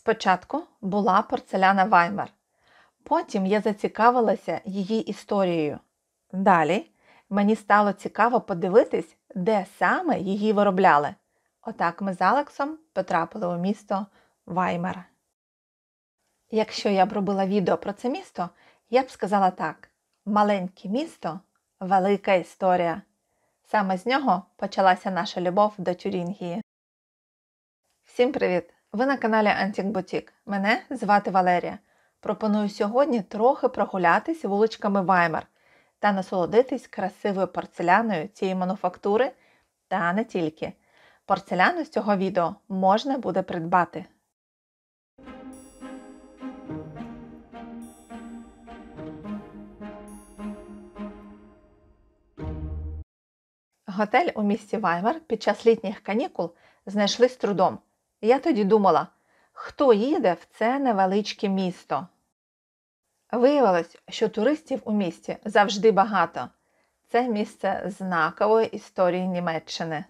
Спочатку була порцеляна Ваймар. Потім я зацікавилася її історією. Далі мені стало цікаво подивитись, де саме її виробляли. Отак ми з Алексом потрапили у місто Ваймер. Якщо я б робила відео про це місто, я б сказала так: маленьке місто велика історія. Саме з нього почалася наша любов до Тюрінгії. Всім привіт! Ви на каналі Антік Бутік. Мене звати Валерія. Пропоную сьогодні трохи прогулятись вуличками Ваймар та насолодитись красивою порцеляною цієї мануфактури та не тільки. Порцеляну з цього відео можна буде придбати. Готель у місті Ваймар під час літніх канікул знайшли з трудом. Я тоді думала, хто їде в це невеличке місто. Виявилось, що туристів у місті завжди багато. Це місце знакової історії Німеччини.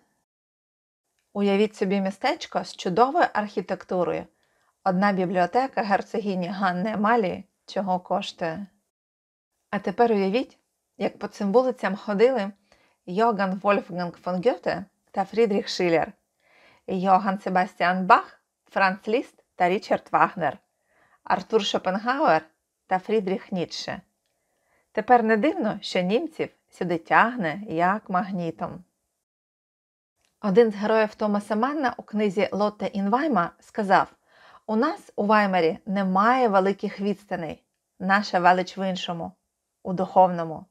Уявіть собі містечко з чудовою архітектурою. Одна бібліотека герцогині Ганне Емалії чого коштує. А тепер уявіть, як по цим вулицям ходили Йоган Вольфганг фон Гьоте та Фрідріх Шилер. Йоган Себастьян Бах, Франц Ліст та Річард Вагнер, Артур Шопенгауер та Фрідріх Ніцше. Тепер не дивно, що німців сюди тягне як магнітом. Один з героїв Томаса Манна у книзі Лотте Інвайма сказав: У нас у Ваймері немає великих відстаней, наша велич в іншому, у духовному.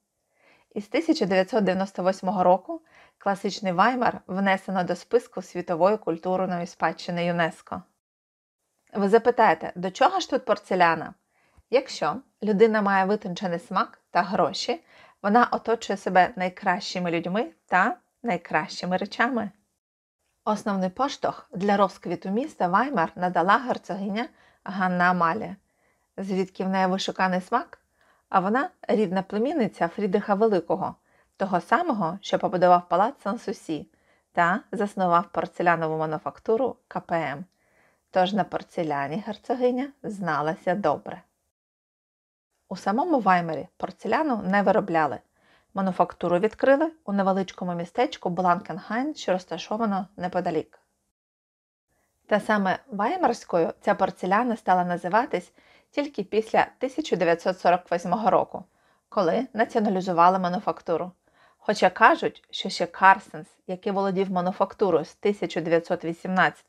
Із 1998 року класичний Ваймар внесено до списку світової культурної спадщини ЮНЕСКО. Ви запитаєте, до чого ж тут порцеляна? Якщо людина має витончений смак та гроші, вона оточує себе найкращими людьми та найкращими речами. Основний поштовх для розквіту міста Ваймар надала герцогиня Ганна Амалія, звідки в неї вишуканий смак, а вона рідна племінниця Фрідриха Великого того самого, що побудував палац Сансусі та заснував порцелянову мануфактуру КПМ. Тож на порцеляні герцогиня зналася добре. У самому Ваймері порцеляну не виробляли. Мануфактуру відкрили у невеличкому містечку Бланкенхайн, що розташовано неподалік. Та саме Ваймарською ця порцеляна стала називатись тільки після 1948 року, коли націоналізували мануфактуру. Хоча кажуть, що ще Карсенс, який володів мануфактурою з 1918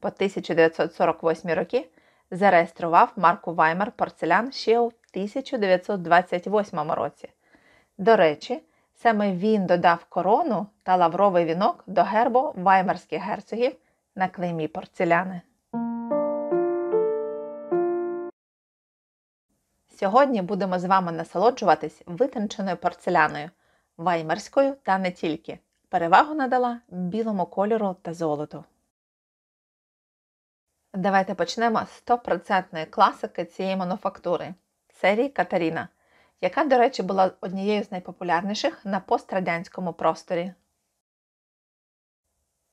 по 1948 роки, зареєстрував марку Ваймер порцелян ще у 1928 році. До речі, саме він додав корону та лавровий вінок до гербу ваймерських герцогів на клеймі порцеляни. Сьогодні будемо з вами насолоджуватись витонченою порцеляною ваймарською та не тільки. Перевагу надала білому кольору та золоту. Давайте почнемо з 100% класики цієї мануфактури серії Катаріна, яка, до речі, була однією з найпопулярніших на пострадянському просторі.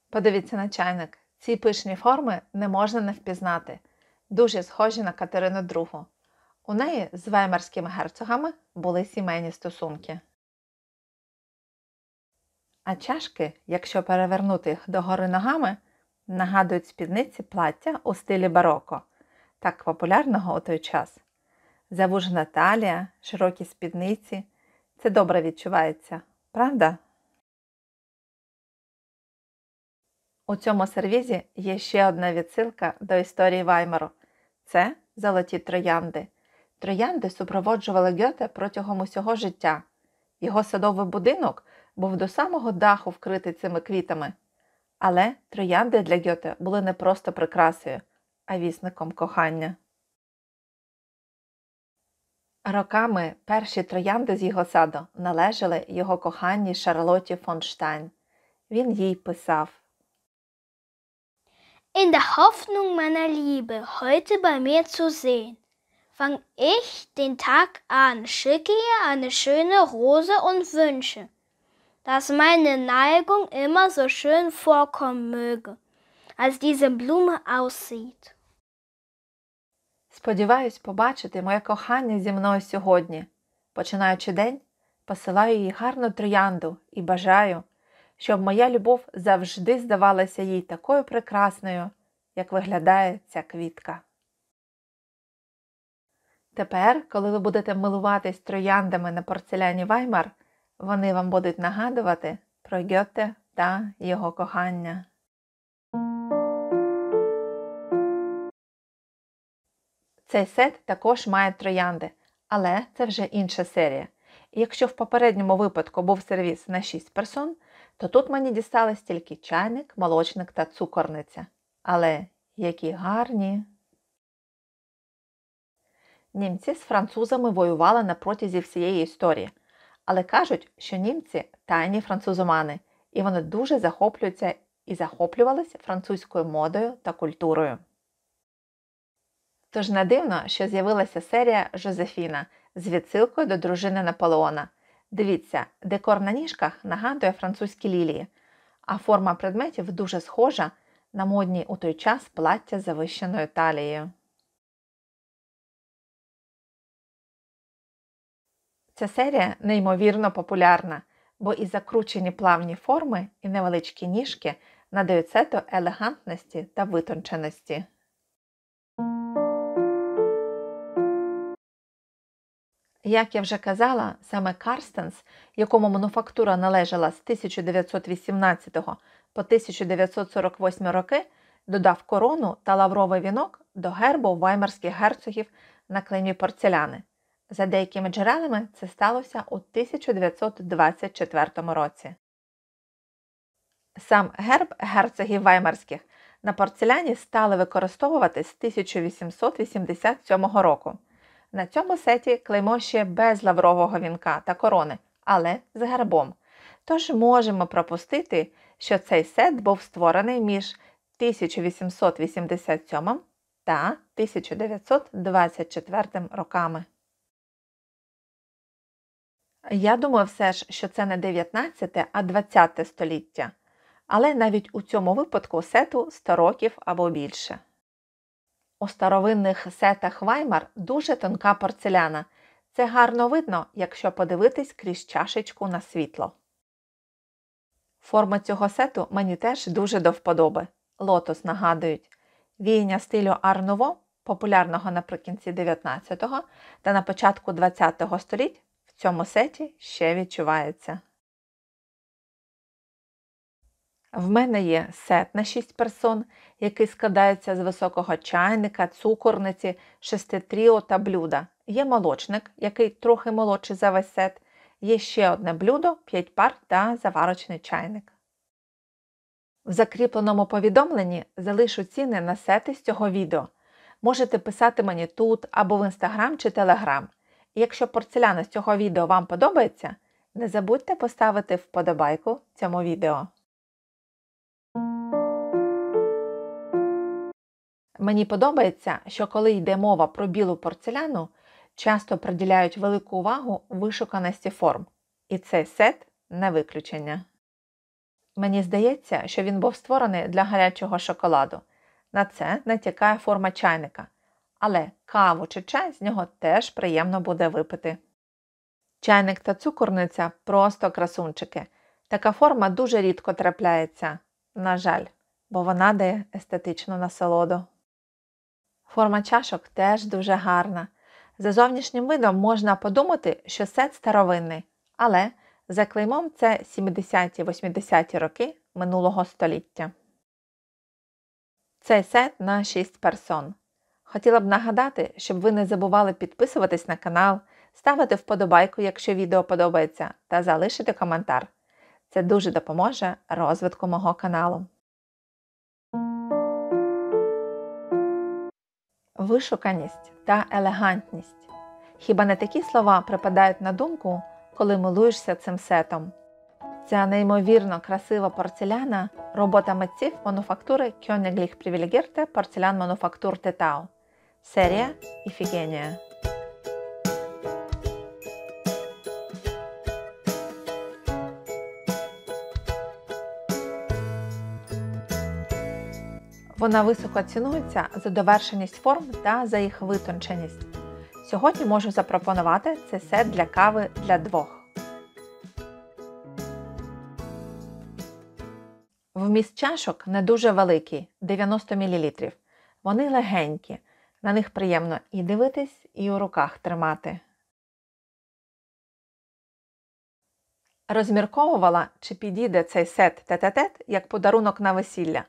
Подивіться на чайник. Ці пишні форми не можна не впізнати. Дуже схожі на Катерину II. У неї з веймарськими герцогами були сімейні стосунки. А чашки, якщо перевернути їх догори ногами, нагадують спідниці плаття у стилі бароко, так популярного у той час. Завужена талія, широкі спідниці. Це добре відчувається, правда? У цьому сервізі є ще одна відсилка до історії Ваймару. Це золоті троянди. Троянди супроводжували Гьоте протягом усього життя. Його садовий будинок був до самого даху вкритий цими квітами. Але троянди для Гьоте були не просто прикрасою, а вісником кохання. Роками перші троянди з його саду належали його коханій Шарлоті фон Штайн. Він їй писав In der Hoffnung meiner Liebe heute bei mir zu sehen, fang ich den Tag an, schicke ihr eine schöne Rose und Wünsche dass meine Neigung immer so schön vorkommen möge, als diese Blume aussieht. Сподіваюсь побачити моє кохання зі мною сьогодні. Починаючи день, посилаю їй гарну троянду і бажаю, щоб моя любов завжди здавалася їй такою прекрасною, як виглядає ця квітка. Тепер, коли ви будете милуватись трояндами на порцеляні Ваймар, вони вам будуть нагадувати про Гьоте та його кохання. Цей сет також має троянди, але це вже інша серія. І якщо в попередньому випадку був сервіс на 6 персон, то тут мені дістались тільки чайник, молочник та цукорниця. Але які гарні! Німці з французами воювали на протязі всієї історії, але кажуть, що німці тайні французумани, і вони дуже захоплюються і захоплювалися французькою модою та культурою. Тож не дивно, що з'явилася серія Жозефіна з відсилкою до дружини Наполеона. Дивіться, декор на ніжках нагадує французькі лілії, а форма предметів дуже схожа на модні у той час плаття завищеною талією. Ця серія неймовірно популярна, бо і закручені плавні форми і невеличкі ніжки надають сету елегантності та витонченості. Як я вже казала, саме Карстенс, якому мануфактура належала з 1918 по 1948 роки, додав корону та лавровий вінок до гербу ваймарських герцогів на клеймі порцеляни. За деякими джерелами це сталося у 1924 році. Сам герб герцогів Ваймарських на порцеляні стали використовуватись з 1887 року. На цьому сеті клеймо ще без лаврового вінка та корони, але з гербом. Тож можемо пропустити, що цей сет був створений між 1887 та 1924 роками. Я думаю все ж, що це не 19, а 20 століття, але навіть у цьому випадку сету 100 років або більше. У старовинних сетах Ваймар дуже тонка порцеляна. Це гарно видно, якщо подивитись крізь чашечку на світло. Форма цього сету мені теж дуже до вподоби. Лотос нагадують віяння стилю Арнуво, популярного наприкінці 19 го та на початку 20-го століть, в цьому сеті ще відчувається. В мене є сет на 6 персон, який складається з високого чайника, цукорниці, шеститріо та блюда. Є молочник, який трохи молодший за весь сет. Є ще одне блюдо, 5 пар та заварочний чайник. В закріпленому повідомленні залишу ціни на сети з цього відео. Можете писати мені тут або в інстаграм чи телеграм. Якщо порцеляна з цього відео вам подобається, не забудьте поставити вподобайку цьому відео. Мені подобається, що коли йде мова про білу порцеляну, часто приділяють велику увагу вишуканості форм, і цей сет не виключення. Мені здається, що він був створений для гарячого шоколаду. На це натякає форма чайника. Але каву чи чай з нього теж приємно буде випити. Чайник та цукорниця просто красунчики. Така форма дуже рідко трапляється. На жаль, бо вона дає естетичну насолоду. Форма чашок теж дуже гарна. За зовнішнім видом можна подумати, що сет старовинний, але за клеймом це 70-80-ті роки минулого століття. Цей сет на 6 персон. Хотіла б нагадати, щоб ви не забували підписуватись на канал, ставити вподобайку, якщо відео подобається, та залишити коментар. Це дуже допоможе розвитку мого каналу. Вишуканість та елегантність. Хіба не такі слова припадають на думку, коли милуєшся цим сетом? Ця неймовірно красива порцеляна робота митців мануфактури Кьонігліх Привілегірте порцелян мануфактур Тетау. Серія іфігенія. Вона високо цінується за довершеність форм та за їх витонченість. Сьогодні можу запропонувати цей сет для кави для двох. Вміст чашок не дуже великий 90 мл. Вони легенькі, на них приємно і дивитись, і у руках тримати. Розмірковувала, чи підійде цей сет тет-тет як подарунок на весілля,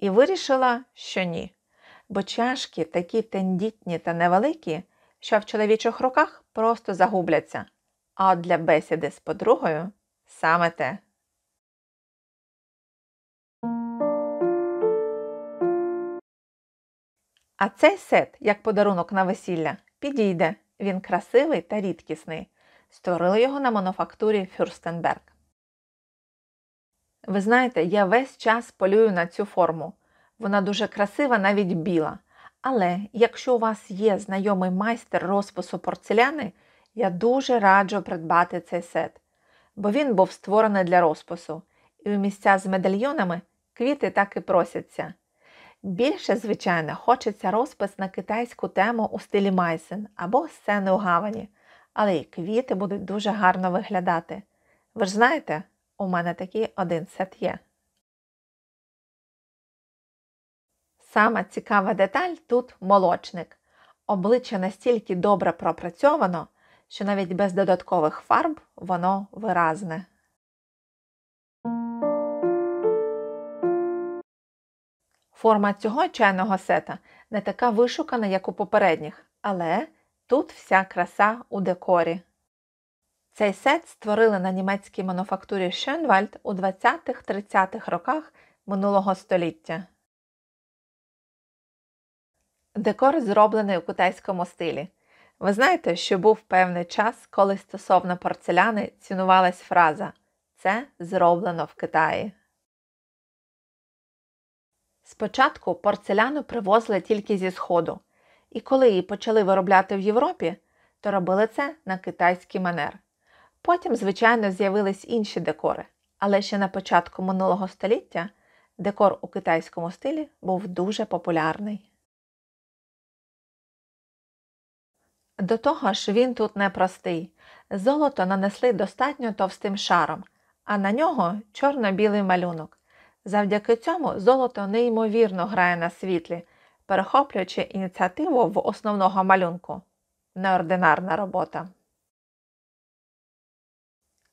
і вирішила, що ні. Бо чашки такі тендітні та невеликі, що в чоловічих руках просто загубляться, а для бесіди з подругою саме те. А цей сет, як подарунок на весілля, підійде. Він красивий та рідкісний. Створили його на мануфактурі Фюрстенберг. Ви знаєте, я весь час полюю на цю форму. Вона дуже красива, навіть біла. Але якщо у вас є знайомий майстер розпису порцеляни, я дуже раджу придбати цей сет, бо він був створений для розпису, і у місця з медальйонами квіти так і просяться. Більше, звичайно, хочеться розпис на китайську тему у стилі Майсен або сцени у гавані, але й квіти будуть дуже гарно виглядати. Ви ж знаєте, у мене такий один сет є. Сама цікава деталь тут молочник. Обличчя настільки добре пропрацьовано, що навіть без додаткових фарб воно виразне. Форма цього чайного сета не така вишукана, як у попередніх, але тут вся краса у декорі. Цей сет створили на німецькій мануфактурі Шенвальд у 20-30-х роках минулого століття. Декор зроблений у китайському стилі. Ви знаєте, що був певний час, коли стосовно порцеляни цінувалась фраза Це зроблено в Китаї. Спочатку порцеляну привозили тільки зі Сходу, і коли її почали виробляти в Європі, то робили це на китайський манер. Потім, звичайно, з'явились інші декори, але ще на початку минулого століття декор у китайському стилі був дуже популярний. До того ж, він тут непростий. Золото нанесли достатньо товстим шаром, а на нього чорно-білий малюнок. Завдяки цьому золото неймовірно грає на світлі, перехоплюючи ініціативу в основного малюнку. Неординарна робота.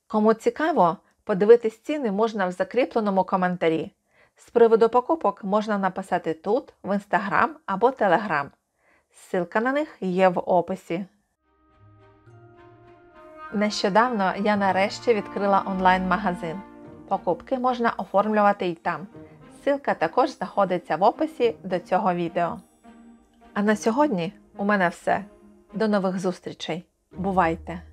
Кому цікаво, подивитись ціни можна в закріпленому коментарі. З приводу покупок можна написати тут, в інстаграм або телеграм. Ссылка на них є в описі. Нещодавно я нарешті відкрила онлайн-магазин. Покупки можна оформлювати і там. Ссылка також знаходиться в описі до цього відео. А на сьогодні у мене все. До нових зустрічей. Бувайте!